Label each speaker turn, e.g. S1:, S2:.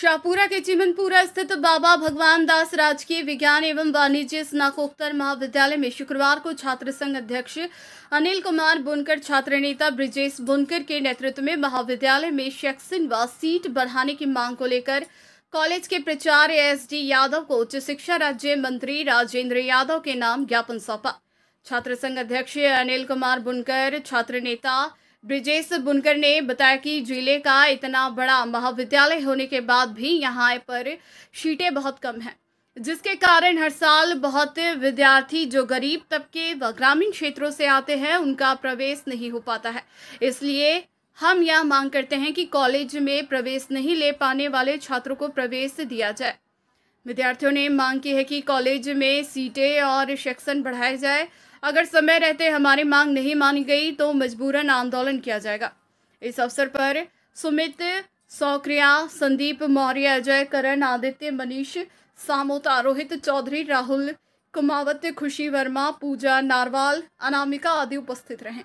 S1: शाहपुरा के चिमनपुरा स्थित बाबा भगवान दास राजकीय विज्ञान एवं वाणिज्य स्नाकोत्तर महाविद्यालय में शुक्रवार को छात्र संघ अध्यक्ष अनिल कुमार बुनकर छात्र नेता ब्रिजेश बुनकर के नेतृत्व में महाविद्यालय में शैक्षण व सीट बढ़ाने की मांग को लेकर कॉलेज के प्रचार एस डी यादव को उच्च शिक्षा राज्य मंत्री राजेंद्र यादव के नाम ज्ञापन सौंपा छात्र संघ अध्यक्ष अनिल कुमार बुनकर छात्र नेता ब्रिजेश बुनकर ने बताया कि जिले का इतना बड़ा महाविद्यालय होने के बाद भी यहाँ पर सीटें बहुत कम हैं जिसके कारण हर साल बहुत विद्यार्थी जो गरीब तबके व ग्रामीण क्षेत्रों से आते हैं उनका प्रवेश नहीं हो पाता है इसलिए हम यह मांग करते हैं कि कॉलेज में प्रवेश नहीं ले पाने वाले छात्रों को प्रवेश दिया जाए विद्यार्थियों ने मांग की है कि कॉलेज में सीटें और सेक्शन बढ़ाए जाए अगर समय रहते हमारी मांग नहीं मानी गई तो मजबूरन आंदोलन किया जाएगा इस अवसर पर सुमित सौक्रिया संदीप मौर्य अजय करण आदित्य मनीष सामोता रोहित चौधरी राहुल कुमावत खुशी वर्मा पूजा नारवाल अनामिका आदि उपस्थित रहें